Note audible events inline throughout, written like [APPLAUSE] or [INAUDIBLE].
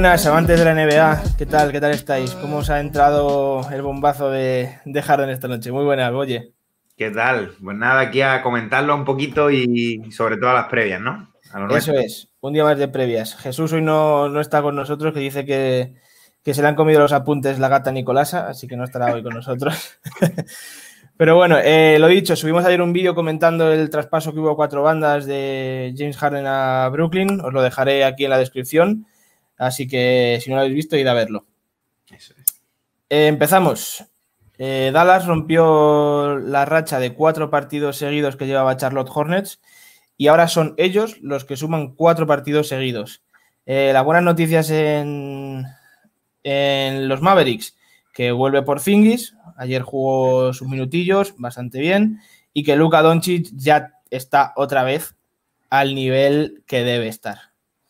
buenas, amantes de la NBA. ¿Qué tal? ¿Qué tal estáis? ¿Cómo os ha entrado el bombazo de, Harden esta noche? Muy buenas, ¿oye? ¿Qué tal? Pues nada, aquí a comentarlo un poquito y, sobre todo a las previas, ¿no? Eso es, un día más de previas. Jesús hoy no, está con nosotros, que dice que, que se le han comido los apuntes la gata Nicolasa, así que no estará hoy con nosotros. [LAUGHS] Pero bueno, eh, lo dicho, subimos ayer un vídeo comentando el traspaso que hubo cuatro bandas de James Harden a Brooklyn. Os lo dejaré aquí en la descripción. Así que si no lo habéis visto, id a verlo. Eh, empezamos. Eh, Dallas rompió la racha de cuatro partidos seguidos que llevaba Charlotte Hornets y ahora son ellos los que suman cuatro partidos seguidos. Eh, la las buenas noticias en, los Mavericks, que vuelve por Zingis, ayer jugó sus minutillos bastante bien, y que Luka Doncic ya está otra vez al nivel que debe estar.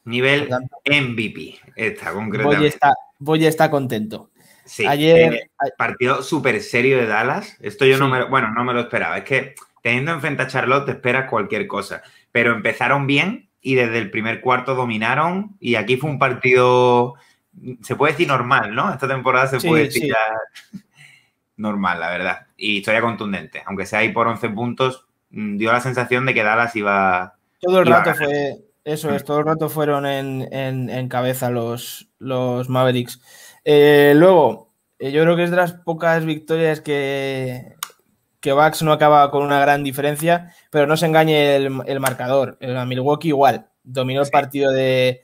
Nivel MVP, esta concretamente. estar está, contento. Sí, ayer. Eh, partido súper serio de Dallas. Esto yo no me, bueno, no me lo esperaba. Es que teniendo enfrente a Charlotte te esperas cualquier cosa. Pero empezaron bien y desde el primer cuarto dominaron. Y aquí fue un partido, se puede decir normal, ¿no? Esta temporada se puede decir [LAUGHS] normal, la verdad. Y historia contundente. Aunque sea ahí por 11 puntos, mm, dio la sensación de que Dallas iba. Todo el rato fue eso mm. es, todo el rato fueron en, cabeza los, los Mavericks. Eh, luego, eh, yo creo que es de las pocas victorias que, que no acaba con una gran diferencia, pero no se engañe el, marcador. El Milwaukee igual, dominó el partido de,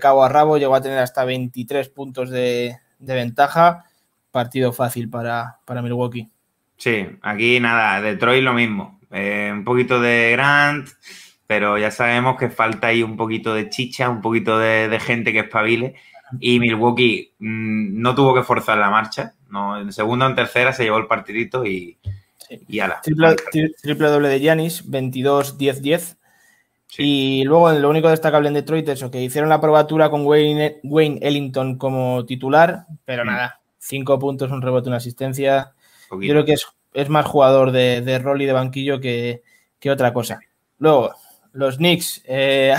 cabo a rabo, llegó a tener hasta 23 puntos de, ventaja. Partido fácil para, Milwaukee. Sí, aquí nada, Detroit lo mismo. Eh, un poquito de Grant, pero ya sabemos que falta ahí un poquito de chicha, un poquito de, gente que espabile. Y Milwaukee mm, no tuvo que forzar la marcha. No, en segunda o en tercera se llevó el partidito y, y ala. Triple, doble de Yanis, 22-10-10. Y luego lo único destacable en Detroit es que hicieron la probatura con Wayne, Ellington como titular, pero mm. nada, cinco puntos, un rebote, una asistencia. Yo creo que es, más jugador de, rol y de banquillo que, que otra cosa. Luego, los Knicks eh,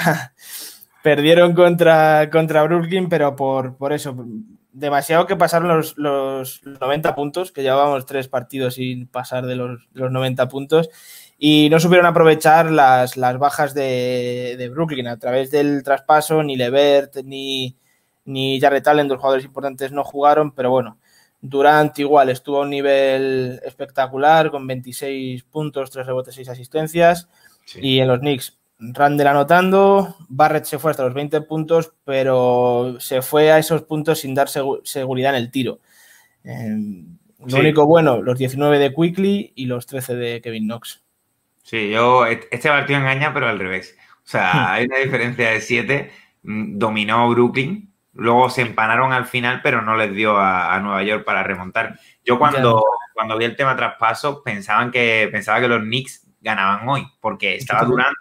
[LAUGHS] perdieron contra, contra Brooklyn, pero por, eso, demasiado que pasaron los, 90 puntos, que llevábamos tres partidos sin pasar de los, 90 puntos, y no supieron aprovechar las, bajas de, Brooklyn a través del traspaso, ni Levert, ni, ni Jarrett Allen, dos jugadores importantes no jugaron, pero bueno, Durant igual estuvo a un nivel espectacular con 26 puntos, 3 rebotes, 6 asistencias. Y en los Knicks Randall anotando, Barrett se fue hasta los 20 puntos, pero se fue a esos puntos sin dar seguridad en el tiro. Em, lo único bueno, los 19 de Quickly y los 13 de Kevin Knox. Sí, yo, e-, este partido engaña, pero al revés. O sea, hmm. hay una diferencia de 7. Mm, dominó Brooklyn, luego se empanaron al final, pero no les dio a, Nueva York para remontar. Yo cuando, cuando vi el tema traspaso, pensaban que, pensaba que los Knicks ganaban hoy, porque estaba Durant,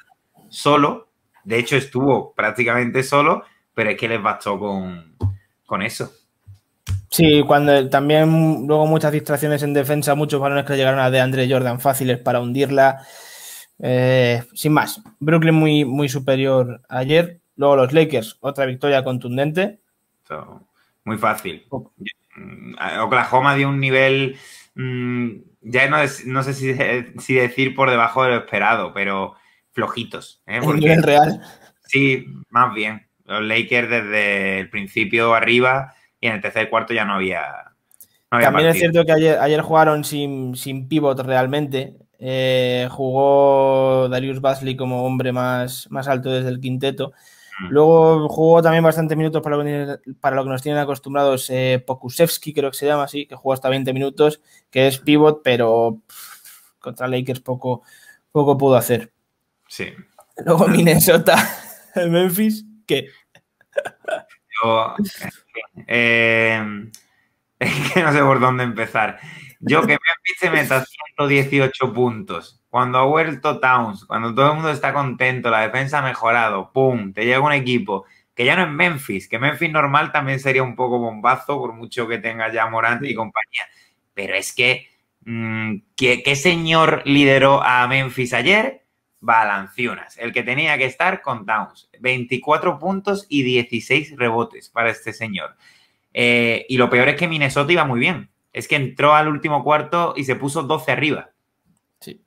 solo. De hecho, estuvo prácticamente solo, pero es que les bastó con, eso. Sí, cuando también luego muchas distracciones en defensa, muchos balones que llegaron a de Jordan fáciles para hundirla. Eh, sin más, Brooklyn muy, muy superior ayer. Luego los Lakers, otra victoria contundente. muy fácil. Oh. Mm, Oklahoma dio un nivel, mm, ya no, no sé si, si, decir por debajo de lo esperado, pero flojitos. ¿eh? nivel real. Sí, más bien. Los Lakers desde el principio arriba y en el tercer cuarto ya no había. También es cierto que ayer, jugaron sin, sin pivot realmente. Eh, jugó Darius Basley como hombre más, más alto desde el quinteto. Mm. Luego jugó también bastantes minutos para lo que, para lo que nos tienen acostumbrados eh, Pokusevski, creo que se llama así, que jugó hasta 20 minutos, que es pivot, pero contra Lakers poco, poco pudo hacer. Sí. Luego Minnesota, [LAUGHS] Memphis, ¿qué? Eh, es que no sé por dónde empezar. Yo que Memphis se meta 118 puntos. Cuando ha vuelto Towns, cuando todo el mundo está contento, la defensa ha mejorado, ¡pum! Te llega un equipo que ya no es Memphis, que Memphis normal también sería un poco bombazo, por mucho que tenga ya Morante y compañía. Pero es que, mm, ¿qué, qué señor lideró a Memphis ayer? Balanciunas, el que tenía que estar con Towns. 24 puntos y 16 rebotes para este señor. Eh, y lo peor es que Minnesota iba muy bien. Es que entró al último cuarto y se puso 12 arriba. Sí.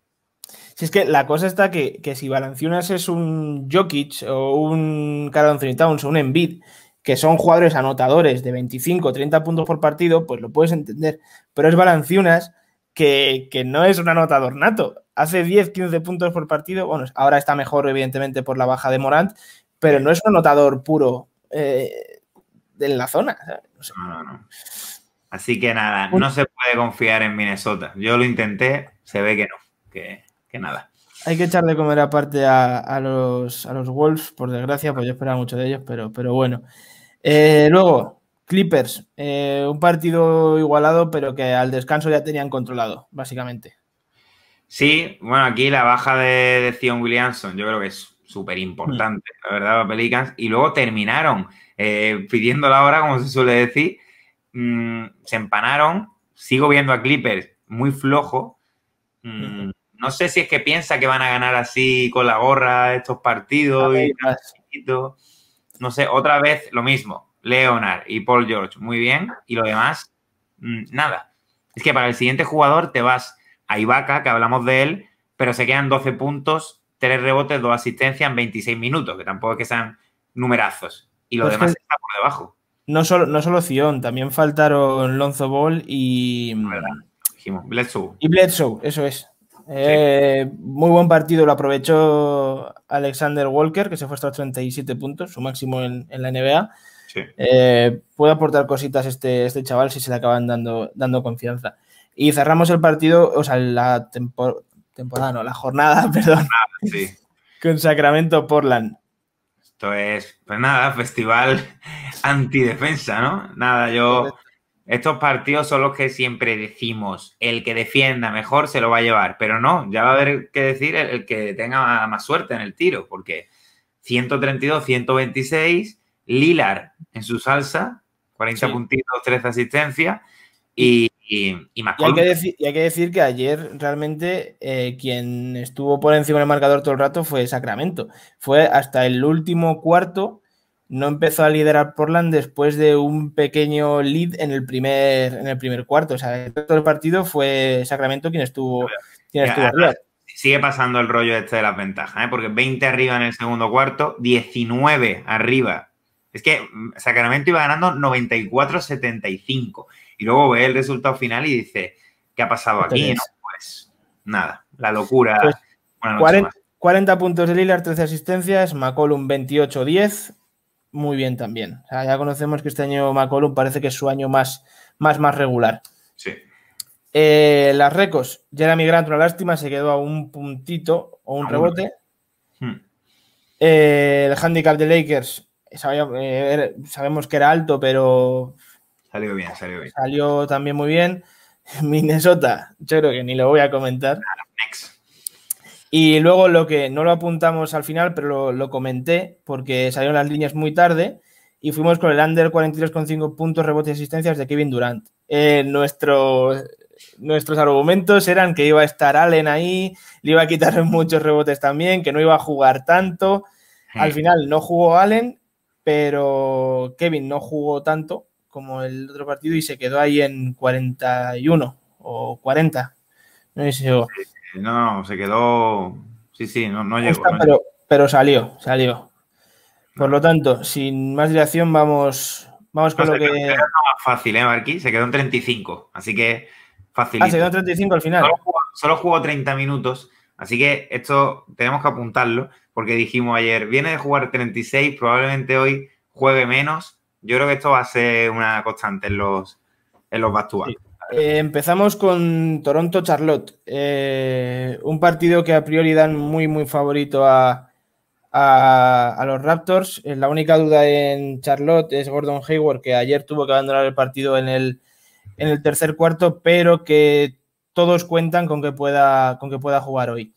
Si es que la cosa está que, si Balanciunas es un Jokic o un Carl Anthony Towns o un Embiid, que son jugadores anotadores de 25 30 puntos por partido, pues lo puedes entender. Pero es Balanciunas que, que no es un anotador nato hace 10, 15 puntos por partido. Bueno, ahora está mejor, evidentemente, por la baja de Morant, pero no es un anotador puro eh, en la zona. Así que nada, no se puede confiar en Minnesota. Yo lo intenté, se ve que no, que, nada. Hay que echarle comer aparte a, a, los, Wolves, por desgracia, pues yo esperaba mucho de ellos, pero, pero bueno. Eh, luego, Clippers, eh, un partido igualado, pero que al descanso ya tenían controlado, básicamente. Sí, bueno, aquí la baja de, de Williamson, yo creo que es súper importante, mm. la verdad, Pelicans. Y luego terminaron eh, pidiendo la hora, como se suele decir. Mm, se empanaron. Sigo viendo a Clippers muy flojo. Mm, no sé si es que piensa que van a ganar así con la gorra estos partidos. y no sé, otra vez lo mismo. Leonard y Paul George, muy bien. Y lo demás, nada. Es que para el siguiente jugador te vas hay vaca que hablamos de él, pero se quedan 12 puntos, 3 rebotes, 2 asistencias en 26 minutos, que tampoco es que sean numerazos. Y lo pues demás está por debajo. No solo, no Zion, también faltaron Lonzo Ball y. Dijimos, Bledsoe. Y Bledsoe, eso es. Eh, muy buen partido lo aprovechó Alexander Walker, que se fue hasta los 37 puntos, su máximo en, la NBA. Eh, puede aportar cositas este, este chaval si se le acaban dando, dando confianza. Y cerramos el partido, o sea, la temporada, no, la jornada, [LAUGHS] perdón. Con Sacramento Portland. Esto es, pues nada, festival antidefensa, ¿no? Nada, yo. Estos partidos son los que siempre decimos: el que defienda mejor se lo va a llevar, pero no, ya va a haber que decir el, que tenga más suerte en el tiro, porque 132, 126, Lilar en su salsa, 40 puntitos, 13 asistencias, y y, hay que decir, que ayer realmente eh, quien estuvo por encima del marcador todo el rato fue Sacramento. Fue hasta el último cuarto, no empezó a liderar Portland después de un pequeño lead en el primer, en el primer cuarto. O sea, todo el partido fue Sacramento quien estuvo, arriba. Sigue pasando el rollo este de las ventajas, ¿eh? porque 20 arriba en el segundo cuarto, 19 arriba es que mm, Sacramento iba ganando 94-75 y luego ve el resultado final y dice ¿qué ha pasado este aquí? Pues nada, la locura. 40, pues, puntos de Lillard, 13 asistencias, McCollum 28-10, muy bien también. ya conocemos que este año McCollum parece que es su año más, más, más regular. Sí. Eh, las recos, Jeremy Grant, una lástima, se quedó a un puntito o un rebote. Hmm. Eh, el handicap de Lakers, eh, sabemos que era alto, pero Salió bien, salió bien. Salió también muy bien. [LAUGHS] Minnesota, yo creo que ni lo voy a comentar. Y luego lo que no lo apuntamos al final, pero lo, comenté porque salieron las líneas muy tarde y fuimos con el under 43,5 puntos, rebotes y asistencias de Kevin Durant. Eh, nuestros argumentos eran que iba a estar Allen ahí, le iba a quitar [LAUGHS] muchos rebotes también, que no iba a jugar tanto. Al hmm. final no jugó Allen, pero Kevin no jugó tanto, como el otro partido y se quedó ahí en 41 o 40. No, sé no, se quedó. Sí, sí, no, llegó. pero, pero, salió, salió. Por lo tanto, sin más dilación, vamos, vamos con lo que. fácil, ¿eh, Se quedó en 35, así que fácil. Ah, se en 35 al final. solo jugó 30 minutos. Así que esto tenemos que apuntarlo porque dijimos ayer, viene de jugar 36, probablemente hoy juegue menos yo creo que esto va a ser una constante en los, en los back eh, empezamos con Toronto-Charlotte. Eh, un partido que a priori dan muy, muy favorito a, a, a, los Raptors. Eh, la única duda en Charlotte es Gordon Hayward, que ayer tuvo que abandonar el partido en el, en el tercer cuarto, pero que todos cuentan con que pueda, con que pueda jugar hoy.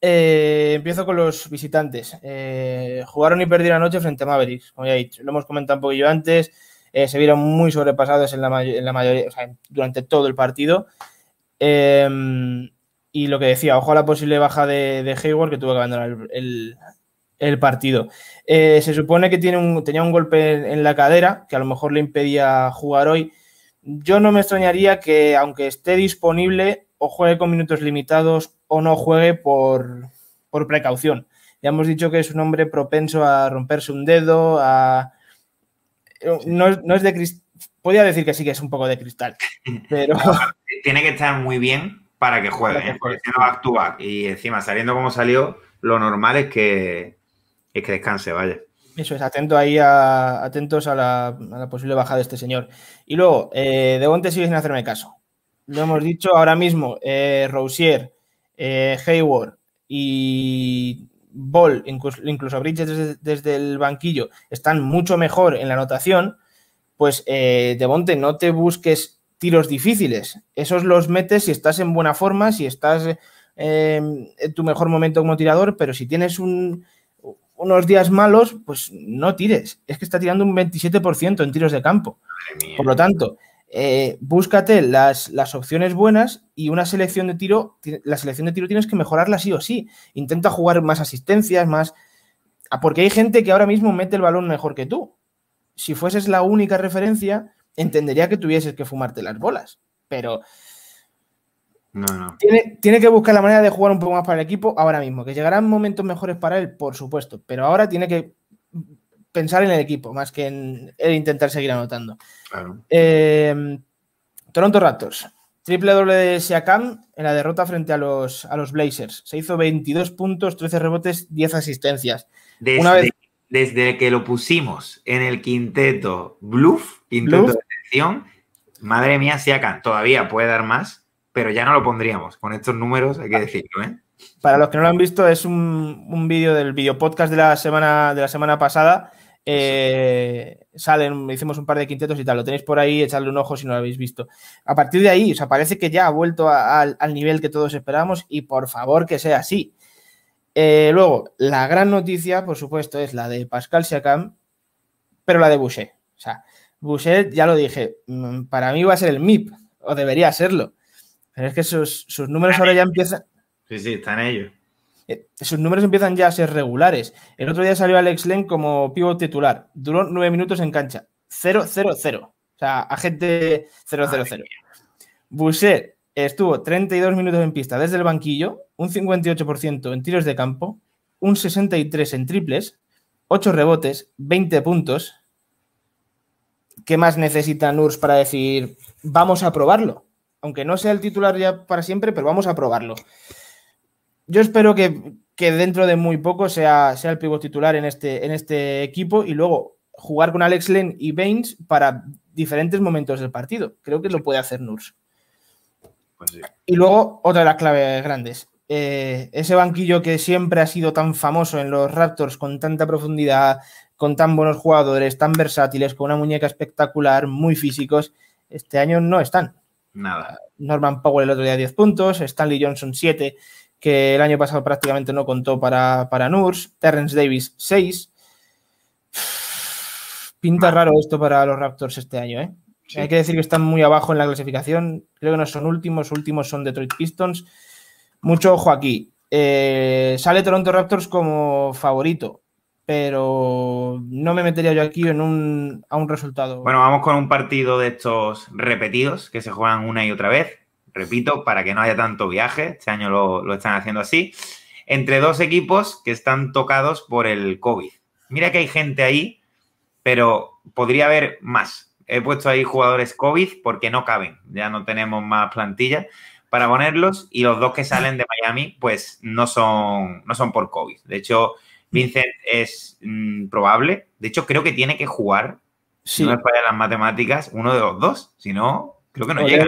Eh, empiezo con los visitantes. Eh, jugaron y perdieron anoche frente a Mavericks, como ya Lo hemos comentado un poquillo antes. Eh, se vieron muy sobrepasados en la, en la mayoría, durante todo el partido. Em, y lo que decía, ojo a la posible baja de, Hayward, que tuvo que abandonar el, partido. se supone que tenía un golpe en la cadera, que a lo mejor le impedía jugar hoy. Yo no me extrañaría que, aunque esté disponible, o juegue con minutos limitados o no juegue por, precaución. Ya hemos dicho que es un hombre propenso a romperse un dedo, a... Eh, no, es de cristal. Podría decir que sí que es un poco de cristal, [LAUGHS] pero... Tiene que estar muy bien para que juegue, ¿eh? no actúa. Y encima, saliendo como salió, lo normal es que, que descanse, vaya. Eso es, atento ahí a, atentos a la, posible bajada de este señor. Y luego, eh, De dónde sigue sin hacerme caso. Lo hemos dicho ahora mismo, eh, Rousier, eh, Hayward y Ball, incluso, Bridges desde, el banquillo, están mucho mejor en la anotación, pues eh, de monte no te busques tiros difíciles. Esos los metes si estás en buena forma, si estás eh, en tu mejor momento como tirador, pero si tienes unos días malos, pues no tires. Es que está tirando un 27% en tiros de campo. Por lo tanto, eh, búscate las, las, opciones buenas y una selección de tiro, la selección de tiro tienes que mejorarla sí o sí. Intenta jugar más asistencias, más... Ah, porque hay gente que ahora mismo mete el balón mejor que tú. Si fueses la única referencia, entendería que tuvieses que fumarte las bolas. Pero... No, no. Tiene, tiene, que buscar la manera de jugar un poco más para el equipo ahora mismo. Que llegarán momentos mejores para él, por supuesto. Pero ahora tiene que pensar en el equipo más que en el intentar seguir anotando. Em, Toronto Raptors. Triple doble de Siakam en la derrota frente a los, a los Blazers. Se hizo 22 puntos, 13 rebotes, 10 asistencias. Desde, Una desde que lo pusimos en el quinteto Bluff, quinteto de atención, madre mía, Siakam todavía puede dar más, pero ya no lo pondríamos. Con estos números hay que decirlo, ¿eh? Para los que no lo han visto, es un, vídeo del video podcast de la semana, de la semana pasada eh, salen, hicimos un par de quintetos y tal, lo tenéis por ahí, echadle un ojo si no lo habéis visto. A partir de ahí, o sea, parece que ya ha vuelto al nivel que todos esperábamos y por favor que sea así. Eh, luego, la gran noticia, por supuesto, es la de Pascal Siakam, pero la de Boucher. O sea, Boucher, ya lo dije, mm, para mí va a ser el MIP, o debería serlo. Pero es que sus, sus números ahora ya empiezan. Sí, sí, están ellos. Eh, sus números empiezan ya a ser regulares. El otro día salió Alex Len como pívot titular. Duró nueve minutos en cancha. 0-0-0. O sea, agente 0-0-0. estuvo 32 minutos en pista desde el banquillo, un 58% en tiros de campo, un 63% en triples, 8 rebotes, 20 puntos. ¿Qué más necesita Nurs para decir, vamos a probarlo? Aunque no sea el titular ya para siempre, pero vamos a probarlo yo espero que, dentro de muy poco sea, sea el pivot titular en este, en este equipo y luego jugar con Alex Len y Baines para diferentes momentos del partido. Creo que lo puede hacer Nurse. Pues y luego, otra de las claves grandes. Eh, ese banquillo que siempre ha sido tan famoso en los Raptors, con tanta profundidad, con tan buenos jugadores, tan versátiles, con una muñeca espectacular, muy físicos, este año no están. Nada. Norman Powell el otro día 10 puntos, Stanley Johnson 7, que el año pasado prácticamente no contó para, para Terence Terrence Davis, 6. [SIGHS] Pinta raro esto para los Raptors este año, ¿eh? Hay que decir que están muy abajo en la clasificación. Creo que no son últimos, últimos son Detroit Pistons. Mucho ojo aquí. Eh, sale Toronto Raptors como favorito, pero no me metería yo aquí en un, a un resultado. Bueno, vamos con un partido de estos repetidos que se juegan una y otra vez repito, para que no haya tanto viaje, este año lo, están haciendo así, entre dos equipos que están tocados por el COVID. Mira que hay gente ahí, pero podría haber más. He puesto ahí jugadores COVID porque no caben, ya no tenemos más plantilla para ponerlos y los dos que salen de Miami pues no son, no son por COVID. De hecho, Vincent es mm, probable, de hecho creo que tiene que jugar, si no es para las matemáticas, uno de los dos, si no, Creo que no llega.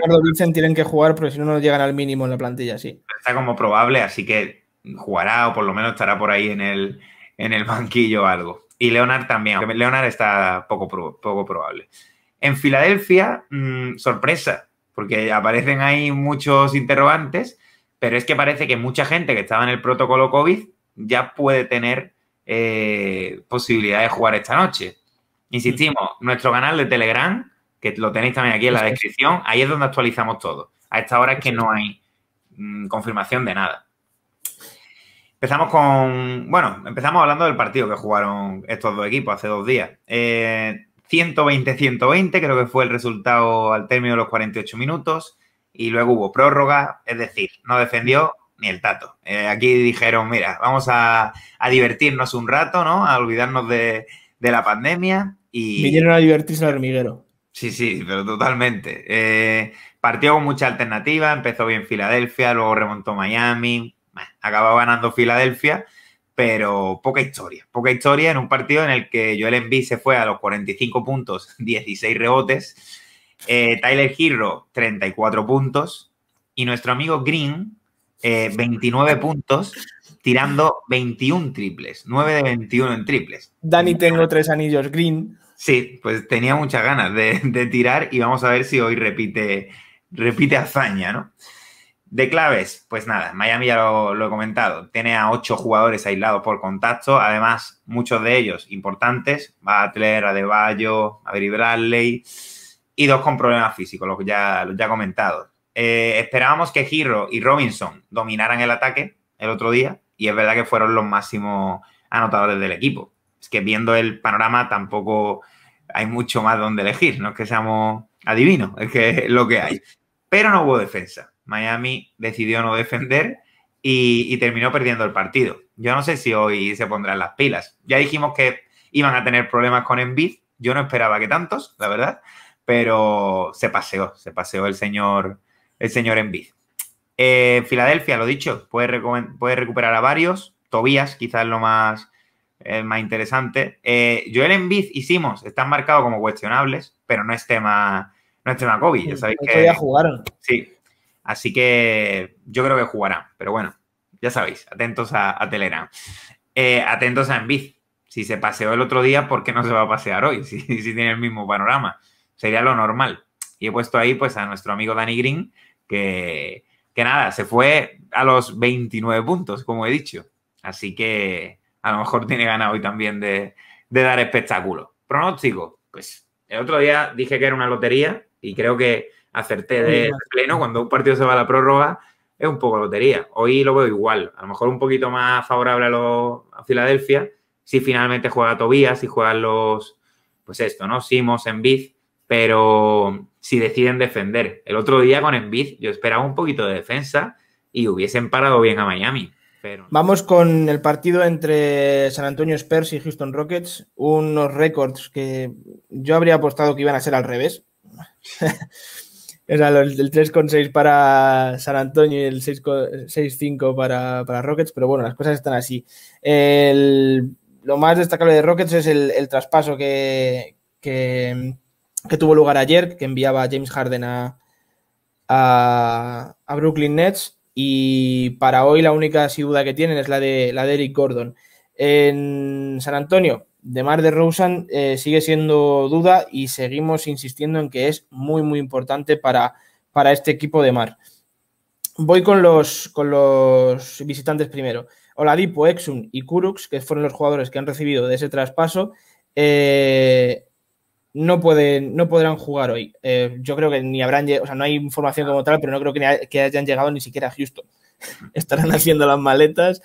tienen que jugar pero si no, no llegan al mínimo en la plantilla, sí. Está como probable, así que jugará o por lo menos estará por ahí en el, banquillo o algo. Y Leonard también, aunque Leonard está poco, poco probable. En Filadelfia, mm, sorpresa, porque aparecen ahí muchos interrogantes, pero es que parece que mucha gente que estaba en el protocolo COVID ya puede tener eh, posibilidad de jugar esta noche. Insistimos, mm. nuestro canal de Telegram que lo tenéis también aquí en la descripción, ahí es donde actualizamos todo. A esta hora es que no hay mm, confirmación de nada. Empezamos con, bueno, empezamos hablando del partido que jugaron estos dos equipos hace dos días. 120-120, eh, creo que fue el resultado al término de los 48 minutos, y luego hubo prórroga, es decir, no defendió ni el tato. Eh, aquí dijeron, mira, vamos a, divertirnos un rato, ¿no? A olvidarnos de, la pandemia. Y... Vinieron a divertirse al hormiguero. Sí, sí, pero totalmente. Eh, partió con mucha alternativa, empezó bien Filadelfia, luego remontó Miami, acaba acabó ganando Filadelfia, pero poca historia. Poca historia en un partido en el que Joel Embiid se fue a los 45 puntos, 16 [LAUGHS] rebotes, eh, Tyler Hero 34 puntos y nuestro amigo Green 29 eh, puntos tirando 21 triples, 9 de 21 en triples. Dani, tengo tres anillos Green. Sí, pues tenía muchas ganas de, tirar y vamos a ver si hoy repite, repite hazaña, ¿no? De claves, pues nada, Miami ya lo, he comentado, tiene a ocho jugadores aislados por contacto, además muchos de ellos importantes, Butler, Adebayo, Avery Bradley y dos con problemas físicos, los ya, los ya comentados. Eh, esperábamos que Giro y Robinson dominaran el ataque el otro día y es verdad que fueron los máximos anotadores del equipo es que viendo el panorama tampoco hay mucho más donde elegir, no es que seamos adivinos, es que es lo que hay. Pero no hubo defensa. Miami decidió no defender y, terminó perdiendo el partido. Yo no sé si hoy se pondrán las pilas. Ya dijimos que iban a tener problemas con Envid. Yo no esperaba que tantos, la verdad, pero se paseó, se paseó el señor, el señor Envid. Eh, Filadelfia, lo dicho, puede, puede recuperar a varios. Tobías, quizás lo más es más interesante. yo eh, Joel Embiid y Simons están marcados como cuestionables, pero no es tema, no es tema COVID, ya sabéis que... Ya jugaron. Sí, así que yo creo que jugarán, pero bueno, ya sabéis, atentos a, a Telera. Eh, atentos a Embiid. Si se paseó el otro día, ¿por qué no se va a pasear hoy? [LAUGHS] Si, tiene el mismo panorama. Sería lo normal. Y he puesto ahí pues a nuestro amigo Danny Green, que, que nada, se fue a los 29 puntos, como he dicho. Así que a lo mejor tiene ganas hoy también de, dar espectáculo. Pronóstico, pues el otro día dije que era una lotería y creo que acerté de pleno cuando un partido se va a la prórroga es un poco lotería. Hoy lo veo igual, a lo mejor un poquito más favorable a, a Filadelfia, si finalmente juega Tobías, si juegan los, pues esto, ¿no? Simos, Envid, pero si deciden defender. El otro día con Envid yo esperaba un poquito de defensa y hubiesen parado bien a Miami. Vamos con el partido entre San Antonio Spurs y Houston Rockets. Unos récords que yo habría apostado que iban a ser al revés. [LAUGHS] o el 3,6 para San Antonio y el 6,5 para, para Rockets, pero bueno, las cosas están así. lo más destacable de Rockets es el, traspaso que, tuvo lugar ayer, que enviaba James Harden a Brooklyn Nets y para hoy la única duda que tienen es la de, la de Eric Gordon. En San Antonio, de Mar de Rosen eh, sigue siendo duda y seguimos insistiendo en que es muy, muy importante para, para este equipo de Mar. Voy con los, con los visitantes primero. Oladipo, Exum y Kurux, que fueron los jugadores que han recibido de ese traspaso, eh, no, pueden, no podrán jugar hoy. Eh, yo creo que ni habrán, o sea, no hay información como tal, pero no creo que, hayan llegado ni siquiera a Houston. [LAUGHS] Estarán haciendo las maletas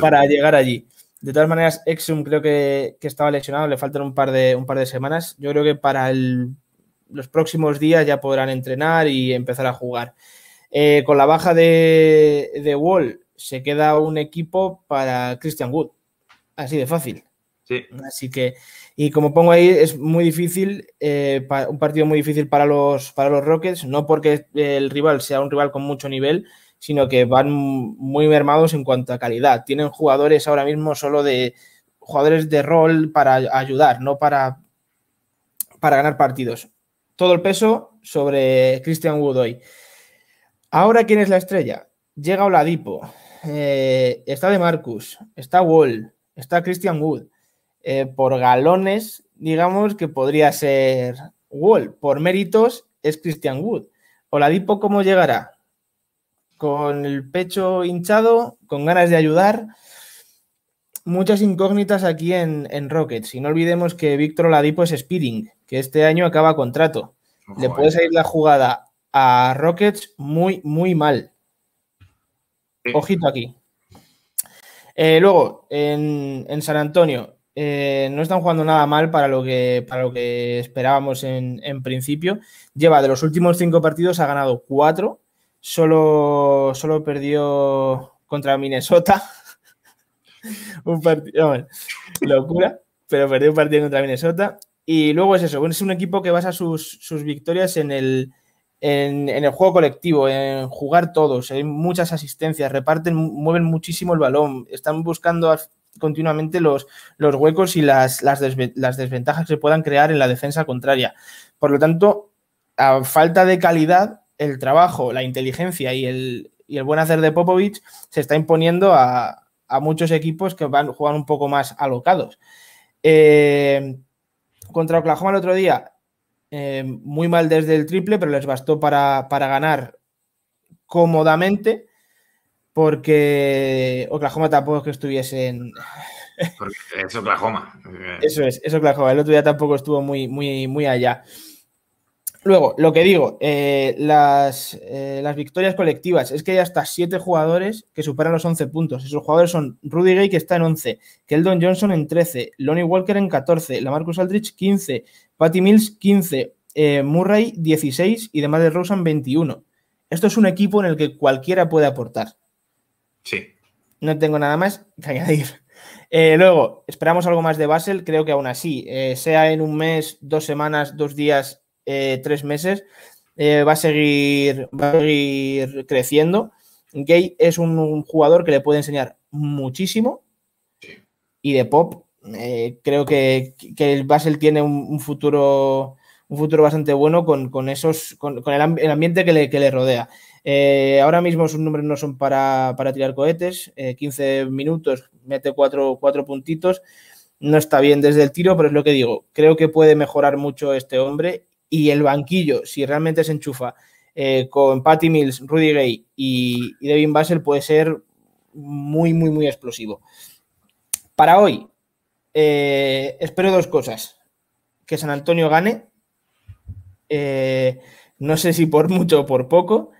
para llegar allí. De todas maneras, Exum creo que, estaba lesionado, le faltan un par de, un par de semanas. Yo creo que para los próximos días ya podrán entrenar y empezar a jugar. Eh, con la baja de, de Wall se queda un equipo para Christian Wood. Así de fácil. Así que, y como pongo ahí, es muy difícil, eh, un partido muy difícil para los, para los Rockets, no porque el rival sea un rival con mucho nivel, sino que van muy mermados en cuanto a calidad. Tienen jugadores ahora mismo solo de jugadores de rol para ayudar, no para, para ganar partidos. Todo el peso sobre Christian Wood hoy. Ahora, ¿quién es la estrella? Llega Oladipo, eh, está de Marcus, está Wall, está Christian Wood. Eh, por galones, digamos que podría ser Wall. Por méritos es Christian Wood. Oladipo, ¿cómo llegará? Con el pecho hinchado, con ganas de ayudar. Muchas incógnitas aquí en, Rockets. Y no olvidemos que Víctor Oladipo es Speeding, que este año acaba contrato. Le puede salir la jugada a Rockets muy, muy mal. Ojito aquí. Eh, luego, en San Antonio, eh, no están jugando nada mal para lo que, para lo que esperábamos en, principio. Lleva de los últimos cinco partidos, ha ganado cuatro. Solo, solo perdió contra Minnesota. [LAUGHS] un partido, locura, pero perdió un partido contra Minnesota. Y luego es eso, es un equipo que basa sus, sus victorias en el, en, el juego colectivo, en jugar todos, hay muchas asistencias, reparten, mueven muchísimo el balón, están buscando continuamente los, los huecos y las, desventajas que se puedan crear en la defensa contraria. Por lo tanto, a falta de calidad, el trabajo, la inteligencia y el, buen hacer de Popovich se está imponiendo a, muchos equipos que van, jugar un poco más alocados. Eh, contra Oklahoma el otro día, eh, muy mal desde el triple, pero les bastó para, para ganar cómodamente porque Oklahoma tampoco es que estuviese en... es Oklahoma. [LAUGHS] Eso es, es Oklahoma. El otro día tampoco estuvo muy, muy, muy allá. Luego, lo que digo, eh, eh, las, victorias colectivas, es que hay hasta siete jugadores que superan los 11 puntos. Esos jugadores son Rudy Gay, que está en 11, Keldon Johnson en 13, Lonnie Walker en 14, Lamarcus Aldrich 15, Patty Mills 15, eh, Murray 16 y demás de Rosen 21. Esto es un equipo en el que cualquiera puede aportar. Sí. No tengo nada más que añadir. Eh, luego, esperamos algo más de Basel. Creo que aún así, eh, sea en un mes, dos semanas, dos días, eh, tres meses, va a, seguir, va, a seguir, creciendo. Gay es un, jugador que le puede enseñar muchísimo. Y de pop, creo que, que, el Basel tiene un, futuro un futuro bastante bueno con, esos con, el, el, ambiente que le, que le rodea. Eh, ahora mismo sus nombres no son para, tirar cohetes. 15 eh, minutos, mete cuatro, puntitos. No está bien desde el tiro, pero es lo que digo. Creo que puede mejorar mucho este hombre. Y el banquillo, si realmente se enchufa eh, con Patty Mills, Rudy Gay y, y Devin Basel, puede ser muy, muy, muy explosivo. Para hoy, espero dos cosas. Que San Antonio gane. no sé si por mucho o por poco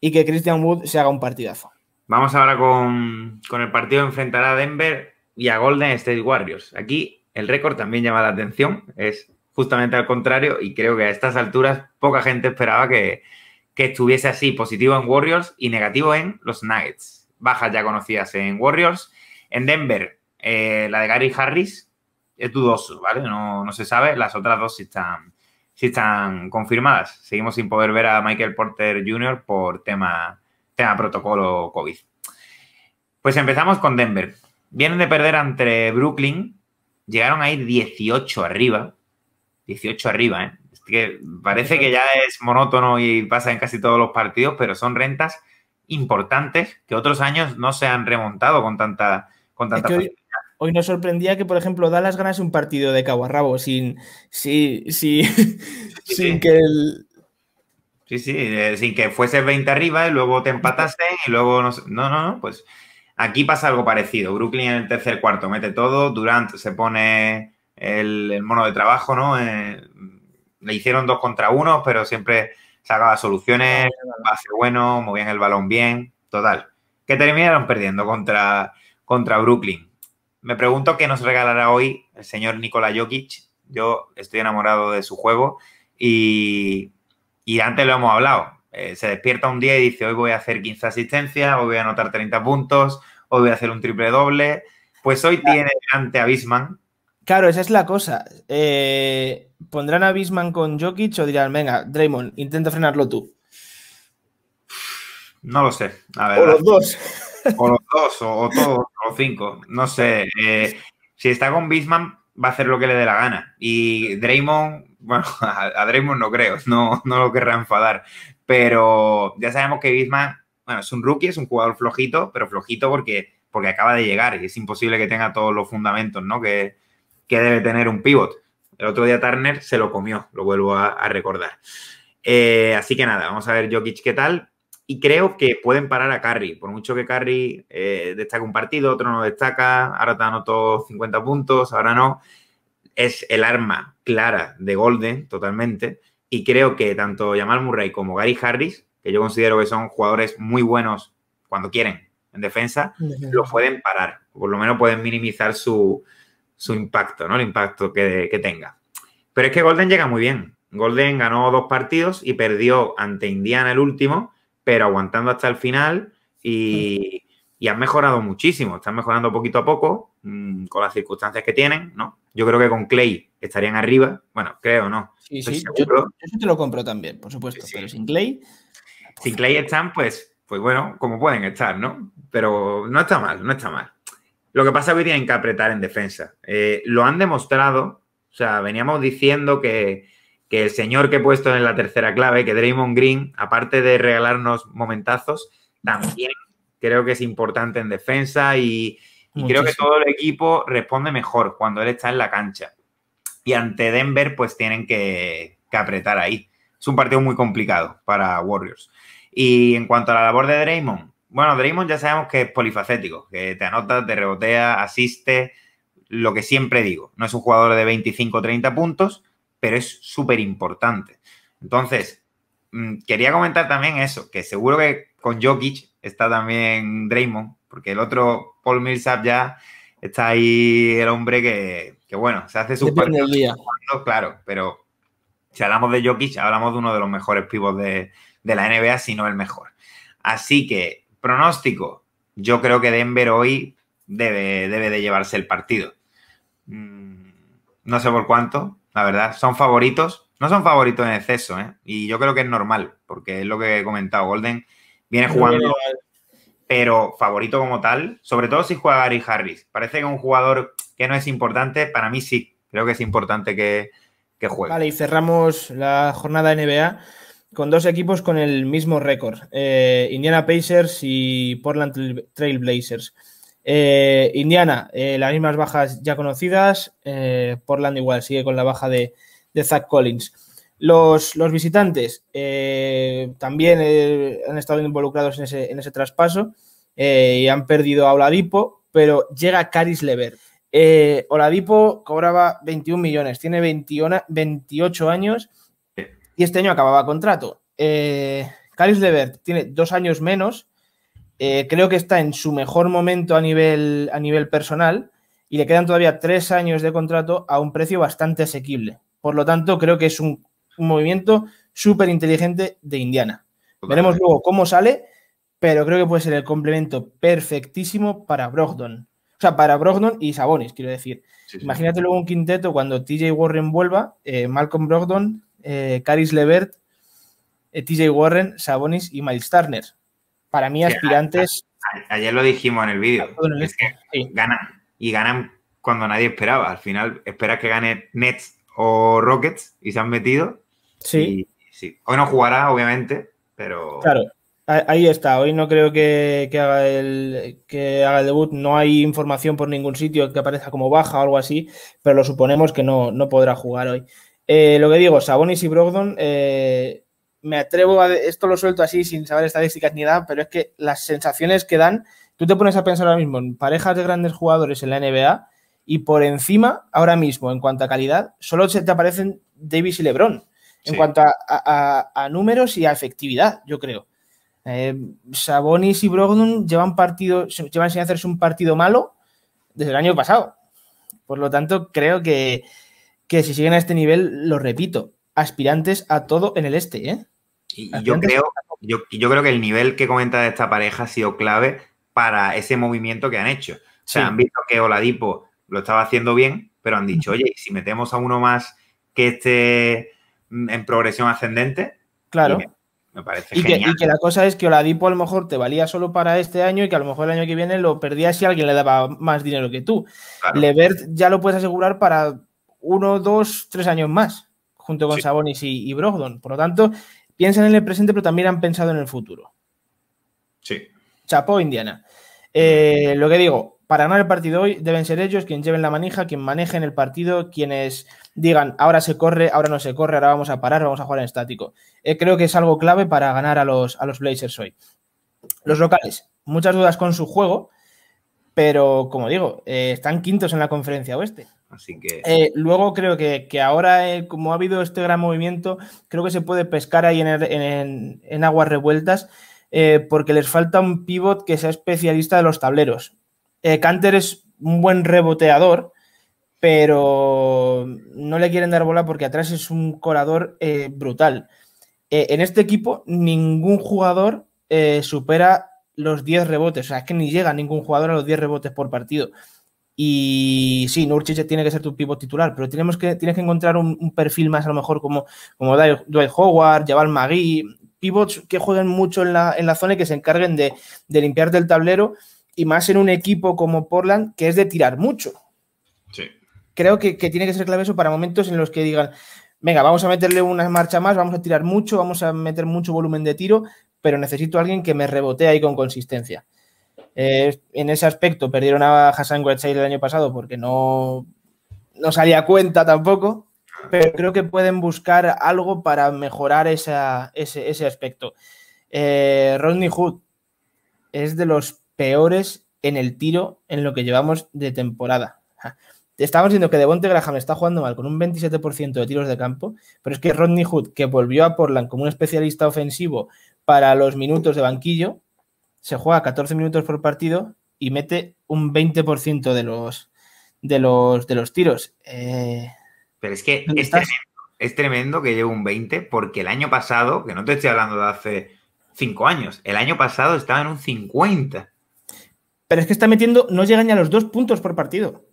y que Christian Wood se haga un partidazo. Vamos ahora con, con el partido enfrentará a Denver y a Golden State Warriors. Aquí el récord también llama la atención, es justamente al contrario y creo que a estas alturas poca gente esperaba que, estuviese así, positivo en Warriors y negativo en los Nuggets. Bajas ya conocidas en Warriors. En Denver, eh, la de Gary Harris es dudoso, ¿vale? No, se sabe, las otras dos están, si están confirmadas. Seguimos sin poder ver a Michael Porter Jr. por tema, tema protocolo COVID. Pues empezamos con Denver. Vienen de perder ante Brooklyn. Llegaron ahí 18 arriba. 18 arriba, ¿eh? Es que parece que ya es monótono y pasa en casi todos los partidos, pero son rentas importantes que otros años no se han remontado con tanta, con tanta Hoy nos sorprendía que, por ejemplo, Dallas ganase un partido de cabo sin, [LAUGHS] sin que el... Sí, sí, eh, sin que fuese 20 arriba y luego te empatasen y luego... No, no, no, pues aquí pasa algo parecido. Brooklyn en el tercer cuarto mete todo, Durant se pone el, mono de trabajo, ¿no? Eh, le hicieron dos contra uno, pero siempre sacaba soluciones, pase bueno, movían el balón bien, total. Que terminaron perdiendo contra, contra Brooklyn. Me pregunto qué nos regalará hoy el señor Nikola Jokic. Yo estoy enamorado de su juego y, antes lo hemos hablado. Eh, se despierta un día y dice, hoy voy a hacer 15 asistencias, hoy voy a anotar 30 puntos, hoy voy a hacer un triple doble. Pues hoy tiene ante a Claro, esa es la cosa. Eh, ¿Pondrán a Bisman con Jokic o dirán, venga, Draymond, intenta frenarlo tú? No lo sé. A ver, o los dos. O los dos, o, todos, o cinco. No sé. Eh, si está con Bisman, va a hacer lo que le dé la gana. Y Draymond, bueno, [LAUGHS] a, Draymond no creo, no, no lo querrá enfadar. Pero ya sabemos que Bisman, bueno, es un rookie, es un jugador flojito, pero flojito porque, porque acaba de llegar y es imposible que tenga todos los fundamentos, ¿no? Que, debe tener un pivot. El otro día Turner se lo comió, lo vuelvo a, recordar. Eh, así que nada, vamos a ver Jokic qué tal. Y creo que pueden parar a Carry, por mucho que Carry eh, destaca un partido, otro no destaca, ahora te anotó 50 puntos, ahora no. Es el arma clara de Golden totalmente. Y creo que tanto Jamal Murray como Gary Harris, que yo considero que son jugadores muy buenos cuando quieren en defensa, lo pueden parar, por lo menos pueden minimizar su, su impacto, ¿no? El impacto que, que tenga. Pero es que Golden llega muy bien. Golden ganó dos partidos y perdió ante Indiana el último pero aguantando hasta el final y, han mejorado muchísimo. Están mejorando poquito a poco mm, con las circunstancias que tienen, ¿no? Yo creo que con Clay estarían arriba. Bueno, creo, ¿no? Sí, sí, yo, te lo compro también, por supuesto, pero sin Clay. Pues sin Clay están, pues, pues bueno, como pueden estar, ¿no? Pero no está mal, no está mal. Lo que pasa es que tienen que apretar en defensa. Eh, lo han demostrado, o sea, veníamos diciendo que que el señor que he puesto en la tercera clave, que Draymond Green, aparte de regalarnos momentazos, también creo que es importante en defensa y, creo que todo el equipo responde mejor cuando él está en la cancha. Y ante Denver, pues tienen que, que apretar ahí. Es un partido muy complicado para Warriors. Y en cuanto a la labor de Draymond, bueno, Draymond ya sabemos que es polifacético, que te anota, te rebotea, asiste, lo que siempre digo. No es un jugador de 25 o 30 puntos, pero es súper importante. Entonces, mm, quería comentar también eso, que seguro que con Jokic está también Draymond, porque el otro Paul Millsap ya está ahí el hombre que, bueno, se hace su partido claro, pero si hablamos de Jokic, hablamos de uno de los mejores pivos de, la NBA, si no el mejor. Así que, pronóstico, yo creo que Denver hoy debe de llevarse el partido. Mm, no sé por cuánto, la verdad, son favoritos. No son favoritos en exceso, ¿eh? Y yo creo que es normal, porque es lo que he comentado. Golden viene jugando, pero favorito como tal, sobre todo si juega Gary Harris. Parece que un jugador que no es importante, para mí sí, creo que es importante que, juegue. Vale, y cerramos la jornada NBA con dos equipos con el mismo récord, eh, Indiana Pacers y Portland Trail Blazers. Eh, Indiana, eh, las mismas bajas ya conocidas. Eh, Portland igual sigue con la baja de, Zach Collins. Los, visitantes también han estado involucrados en ese, traspaso y han perdido a Oladipo, pero llega Caris Levert Oladipo cobraba 21 millones, tiene 28 años y este año acababa contrato. Caris Levert tiene dos años menos, eh, creo que está en su mejor momento a nivel, a nivel personal y le quedan todavía tres años de contrato a un precio bastante asequible. Por lo tanto, creo que es un, movimiento súper inteligente de Indiana. Veremos luego cómo sale, pero creo que puede ser el complemento perfectísimo para Brogdon. O sea, para Brogdon y Sabonis, quiero decir. Imagínate luego un quinteto cuando TJ Warren vuelva, eh, Malcolm Brogdon, eh, Caris Levert, eh, TJ Warren, Sabonis y Miles Turner para mí aspirantes... ayer lo dijimos en el vídeo, ah, ganan y ganan cuando nadie esperaba. Al final esperas que gane Nets o Rockets y se han metido. Sí. sí. Hoy no jugará, obviamente, pero... Claro. Ahí está, hoy no creo que, haga el, que haga el debut, no hay información por ningún sitio que aparezca como baja o algo así, pero lo suponemos que no, no podrá jugar hoy. Eh, lo que digo, Sabonis y Brogdon, eh, me atrevo a. Esto lo suelto así sin saber estadísticas ni nada, pero es que las sensaciones que dan. Tú te pones a pensar ahora mismo en parejas de grandes jugadores en la NBA y por encima, ahora mismo, en cuanto a calidad, solo se te aparecen Davis y LeBron. En cuanto a, números y a efectividad, yo creo. Eh, Sabonis y Brogdon llevan partido, llevan sin hacerse un partido malo desde el año pasado. Por lo tanto, creo que, que si siguen a este nivel, lo repito, aspirantes a todo en el este, ¿eh? Y, yo creo, yo, creo que el nivel que comenta de esta pareja ha sido clave para ese movimiento que han hecho. O sea, han visto que Oladipo lo estaba haciendo bien, pero han dicho, oye, si metemos a uno más que esté en progresión ascendente, claro. Me, parece genial. Que, y que la cosa es que Oladipo a lo mejor te valía solo para este año y que a lo mejor el año que viene lo perdías si alguien le daba más dinero que tú. Levert ya lo puedes asegurar para uno, dos, tres años más, junto con Savonis Sabonis y, y Brogdon. Por lo tanto, piensan en el presente, pero también han pensado en el futuro. Sí. Chapo, Indiana. Eh, lo que digo, para ganar el partido hoy deben ser ellos quienes lleven la manija, quien manejen el partido, quienes digan ahora se corre, ahora no se corre, ahora vamos a parar, vamos a jugar en estático. Eh, creo que es algo clave para ganar a los, a los Blazers hoy. Los locales, muchas dudas con su juego, pero como digo, eh, están quintos en la conferencia oeste. Así que. Eh, luego creo que, ahora, eh, como ha habido este gran movimiento, creo que se puede pescar ahí en, en, en aguas revueltas, eh, porque les falta un pivot que sea especialista de los tableros. Canter es un buen reboteador, pero no le quieren dar bola porque atrás es un colador brutal. en este equipo, ningún jugador supera los 10 rebotes, o sea, es que ni llega ningún jugador a los 10 rebotes por partido. Y sí, Nurchich tiene que ser tu pivot titular, pero tenemos que, tienes que encontrar un, perfil más, a lo mejor, como, como Dwight Howard, Jabal Magui, pivots que jueguen mucho en la, zona y que se encarguen de, de limpiar del tablero, y más en un equipo como Portland, que es de tirar mucho. Creo que, que tiene que ser clave eso para momentos en los que digan, venga, vamos a meterle una marcha más, vamos a tirar mucho, vamos a meter mucho volumen de tiro, pero necesito a alguien que me rebotee ahí con consistencia. Eh, en ese aspecto perdieron a Hassan Whiteside el año pasado porque no, no salía cuenta tampoco, pero creo que pueden buscar algo para mejorar ese, aspecto. Eh, Rodney Hood es de los peores en el tiro en lo que llevamos de temporada. Estamos diciendo que Devonte Graham está jugando mal con un 27% de tiros de campo, pero es que Rodney Hood, que volvió a Portland como un especialista ofensivo para los minutos de banquillo, se juega 14 minutos por partido y mete un 20% de los, de los, de los tiros. Eh, Pero es que es tremendo, que llegue un 20 porque el año pasado, que no te estoy hablando de hace 5 años, el año pasado estaba en un 50. Pero es que está metiendo, no llegan a los dos puntos por partido.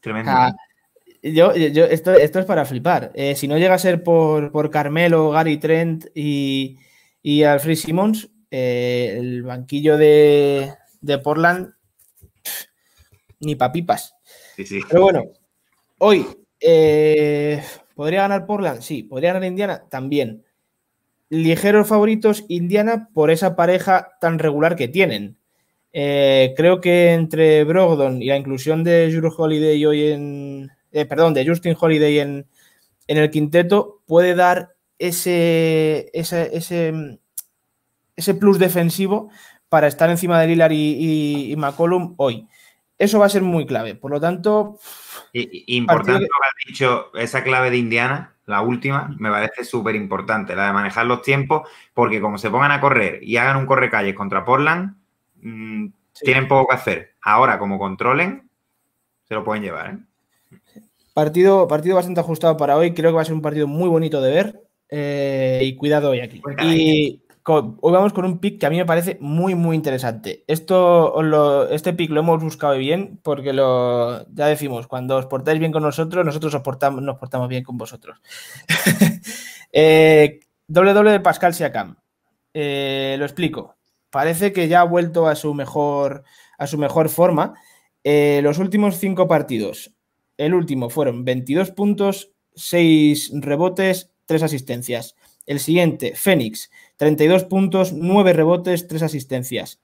Tremendo. Ah, esto, es para flipar. Eh, si no llega a ser por, Carmelo, Gary Trent y, y Alfred Simmons, eh, el banquillo de, Portland, ni papipas. Sí, Pero bueno, hoy, eh, ¿podría ganar Portland? Sí. ¿Podría ganar Indiana? También. Ligeros favoritos Indiana por esa pareja tan regular que tienen. Eh, creo que entre Brogdon y la inclusión de Holiday hoy en. perdón, de Justin Holiday en, en el quinteto, puede dar ese, ese ese plus defensivo para estar encima de Lillard y, y, McCollum hoy. Eso va a ser muy clave. Por lo tanto. importante lo que has dicho, esa clave de Indiana, la última, me parece súper importante, la de manejar los tiempos, porque como se pongan a correr y hagan un corre correcalle contra Portland, mm, tienen poco que hacer. Ahora, como controlen, se lo pueden llevar. ¿eh? Partido, partido bastante ajustado para hoy. Creo que va a ser un partido muy bonito de ver. Eh, y cuidado hoy aquí hoy vamos con un pick que a mí me parece muy, muy interesante. Esto, este pick lo hemos buscado bien porque lo, ya decimos, cuando os portáis bien con nosotros, nosotros nos portamos bien con vosotros. [LAUGHS] eh, doble doble de Pascal Siakam. Eh, lo explico. Parece que ya ha vuelto a su mejor, a su mejor forma. Eh, los últimos cinco partidos, el último fueron 22 puntos, 6 rebotes, 3 asistencias. El siguiente, Fénix, 32 puntos, 9 rebotes, 3 asistencias.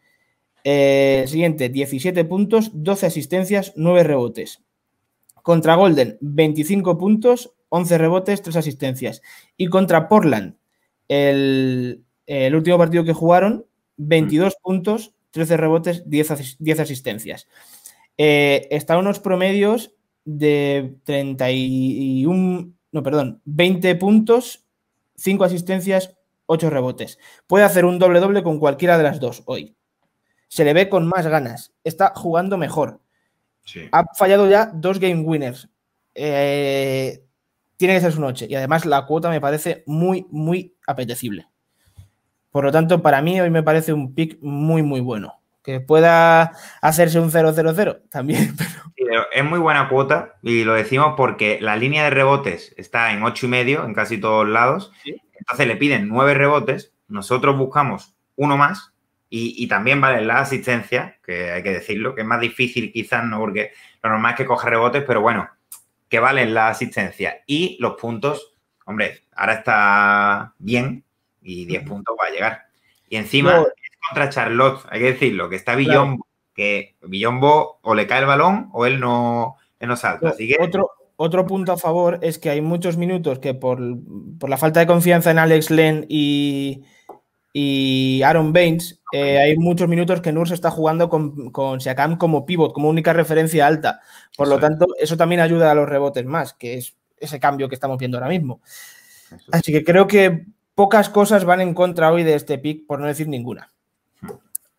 Eh, siguiente, 17 puntos, 12 asistencias, 9 rebotes. Contra Golden, 25 puntos, 11 rebotes, 3 asistencias. Y contra Portland, el, último partido que jugaron, 22 puntos, 13 rebotes, 10, asistencias. Eh, está unos promedios de 31, no, perdón, 20 puntos, 5 asistencias, 8 rebotes. Puede hacer un doble-doble con cualquiera de las dos hoy. Se le ve con más ganas. Está jugando mejor. Ha fallado ya dos game winners. Eh, tiene que ser su noche. Y además la cuota me parece muy, muy apetecible. Por lo tanto, para mí hoy me parece un pick muy, muy bueno. Que pueda hacerse un 0-0-0 también. [LAUGHS] es muy buena cuota y lo decimos porque la línea de rebotes está en 8 y medio en casi todos lados. ¿Sí? Entonces le piden nueve rebotes, nosotros buscamos uno más y, también vale la asistencia, que hay que decirlo, que es más difícil quizás, no porque lo normal es que coge rebotes, pero bueno, que valen la asistencia y los puntos, hombre, ahora está bien y 10 puntos va a llegar. Y encima es contra Charlotte, hay que decirlo, que está Billombo, que Billombo o le cae el balón o él no, salta. Así que, otro punto a favor es que hay muchos minutos que por, la falta de confianza en Alex Len y, Aaron Baines, eh, hay muchos minutos que Nurse se está jugando con, con Siakam como pivot, como única referencia alta. Por lo tanto, eso también ayuda a los rebotes más, que es ese cambio que estamos viendo ahora mismo. Así que creo que pocas cosas van en contra hoy de este pick, por no decir ninguna. Hmm.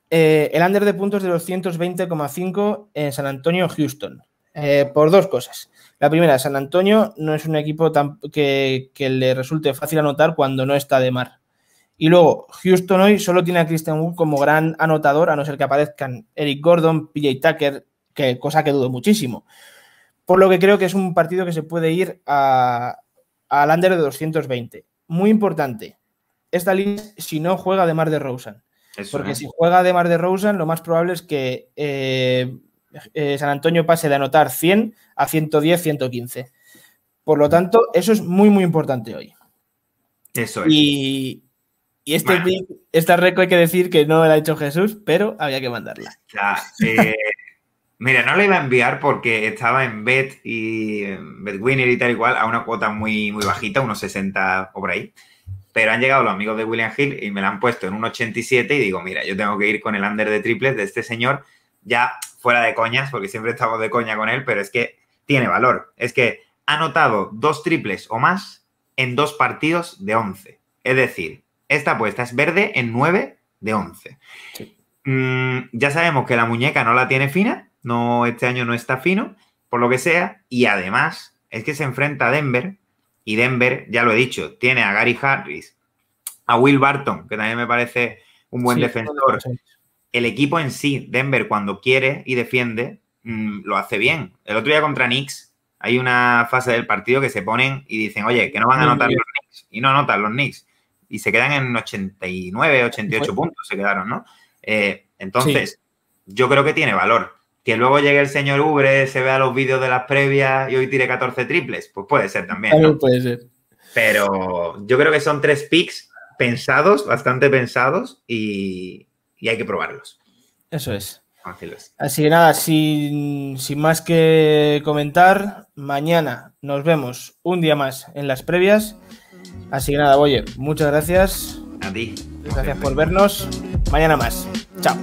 Eh, el under de puntos de 220,5 en San Antonio, Houston. Eh, por dos cosas. La primera, San Antonio no es un equipo tan, que, le resulte fácil anotar cuando no está de mar. Y luego, Houston hoy solo tiene a Christian Wood como gran anotador, a no ser que aparezcan Eric Gordon, PJ Tucker, que, cosa que dudo muchísimo. Por lo que creo que es un partido que se puede ir a, al under de 220. Muy importante, esta línea si no juega de Mar de Rosen. porque si juega de Mar de Rosen, lo más probable es que eh, eh, San Antonio pase de anotar 100 a 110, 115. Por lo tanto, eso es muy, muy importante hoy. Eso es. Y, este, esta récord hay que decir que no la ha hecho Jesús, pero había que mandarla. Eh, mira, no la iba a enviar porque estaba en Bet y Betwinner y tal igual, a una cuota muy, muy bajita, unos 60 o por ahí. Pero han llegado los amigos de William Hill y me la han puesto en un 87 y digo, mira, yo tengo que ir con el under de triples de este señor. Ya fuera de coñas, porque siempre estamos de coña con él, pero es que tiene valor. Es que ha anotado dos triples o más en dos partidos de 11. Es decir, esta apuesta es verde en 9 de 11. Mm, ya sabemos que la muñeca no la tiene fina, no, este año no está fino, por lo que sea, y además es que se enfrenta a Denver, y Denver, ya lo he dicho, tiene a Gary Harris, a Will Barton, que también me parece un buen defensor, el equipo en sí, Denver, cuando quiere y defiende, mm, lo hace bien. El otro día contra Knicks, hay una fase del partido que se ponen y dicen, oye, que no van a anotar los Knicks. Y no anotan los Knicks. Y se quedan en 89, 88 puntos, se quedaron, ¿no? Eh, entonces, yo creo que tiene valor. Que luego llegue el señor Ubre, se vea los vídeos de las previas y hoy tire 14 triples, pues puede ser también. ¿no? puede ser. Pero yo creo que son tres picks pensados, bastante pensados, y, y hay que probarlos. Eso es. Así que nada, sin, más que comentar, mañana nos vemos un día más en las previas. Así que nada, Oye, muchas gracias. A ti. gracias por vernos. Mañana más. Chao.